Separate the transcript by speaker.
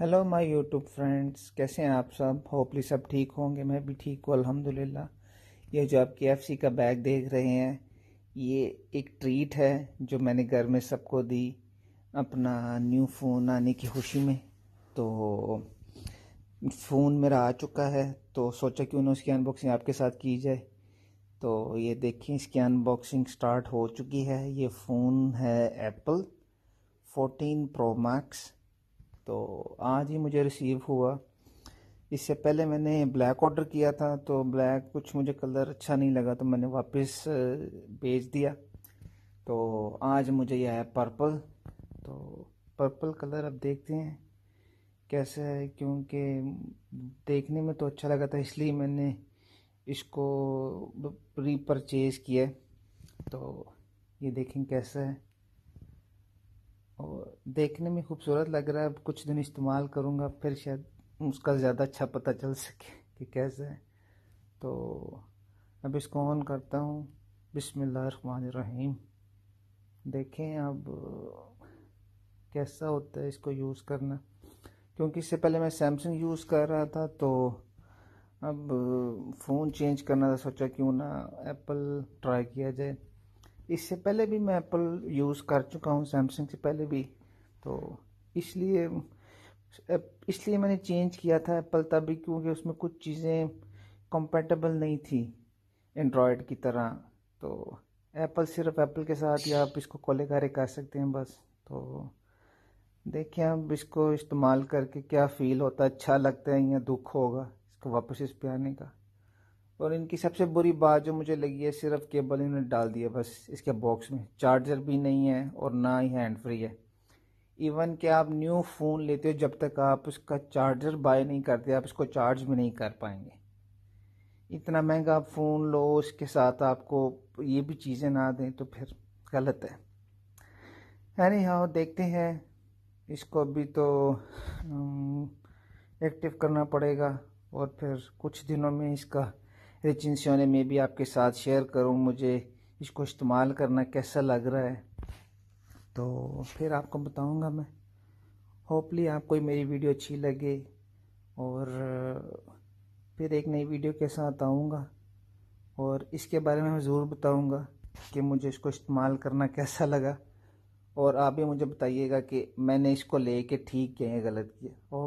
Speaker 1: hello my YouTube friends कैसे हैं आप सब होपली सब ठीक होंगे मैं भी ठीक हूँ अल्हम्दुलिल्लाह ये जो आप के एफ सी का बैग देख रहे हैं ये एक ट्रीट है जो मैंने घर में सबको दी अपना न्यू फ़ोन आने की खुशी में तो फ़ोन मेरा आ चुका है तो सोचा क्यों ना उसकी अनबॉक्सिंग आपके साथ की जाए तो ये देखिए इसकी अनबॉक्सिंग स्टार्ट हो चुकी है ये फ़ोन है एप्पल फोर्टीन प्रो मैक्स तो आज ही मुझे रिसीव हुआ इससे पहले मैंने ब्लैक ऑर्डर किया था तो ब्लैक कुछ मुझे कलर अच्छा नहीं लगा तो मैंने वापस भेज दिया तो आज मुझे यह है पर्पल तो पर्पल कलर अब देखते हैं कैसे है क्योंकि देखने में तो अच्छा लगा था इसलिए मैंने इसको रीपरचेज़ किया तो ये देखें कैसा है देखने में खूबसूरत लग रहा है कुछ दिन इस्तेमाल करूँगा फिर शायद उसका ज़्यादा अच्छा पता चल सके कि कैसा है तो अब इसको ऑन करता हूँ बिसमीम देखें अब कैसा होता है इसको यूज़ करना क्योंकि इससे पहले मैं सैमसंग यूज़ कर रहा था तो अब फ़ोन चेंज करना था सोचा क्यों ना एप्पल ट्राई किया जाए इससे पहले भी मैं एप्पल यूज़ कर चुका हूँ सैमसंग से पहले भी तो इसलिए इसलिए मैंने चेंज किया था एप्पल तभी क्योंकि उसमें कुछ चीज़ें कंपेटेबल नहीं थी एंड्रॉयड की तरह तो एप्पल सिर्फ एप्पल के साथ या आप इसको कॉले कारे कर सकते हैं बस तो देखिए अब इसको इस्तेमाल करके क्या फ़ील होता है अच्छा लगता है या दुख होगा इसको वापस इस पर आने का और इनकी सबसे बुरी बात जो मुझे लगी है सिर्फ केबल इन्होंने डाल दिया बस इसके बॉक्स में चार्जर भी नहीं है और ना ही हैंड फ्री है इवन कि आप न्यू फ़ोन लेते हो जब तक आप उसका चार्जर बाय नहीं करते आप उसको चार्ज भी नहीं कर पाएंगे इतना महंगा फ़ोन लो उसके साथ आपको ये भी चीज़ें ना दें तो फिर गलत है यानी हाँ देखते हैं इसको भी तो एक्टिव हम्म, करना पड़ेगा और फिर कुछ दिनों में इसका रिचिन में भी आपके साथ शेयर करूँ मुझे इसको इस्तेमाल करना कैसा लग रहा है तो फिर आपको बताऊंगा मैं होपली आपको मेरी वीडियो अच्छी लगे और फिर एक नई वीडियो के साथ आऊँगा और इसके बारे में मैं ज़रूर बताऊँगा कि मुझे इसको इस्तेमाल करना कैसा लगा और आप भी मुझे बताइएगा कि मैंने इसको लेके ठीक किया या गलत किया ओके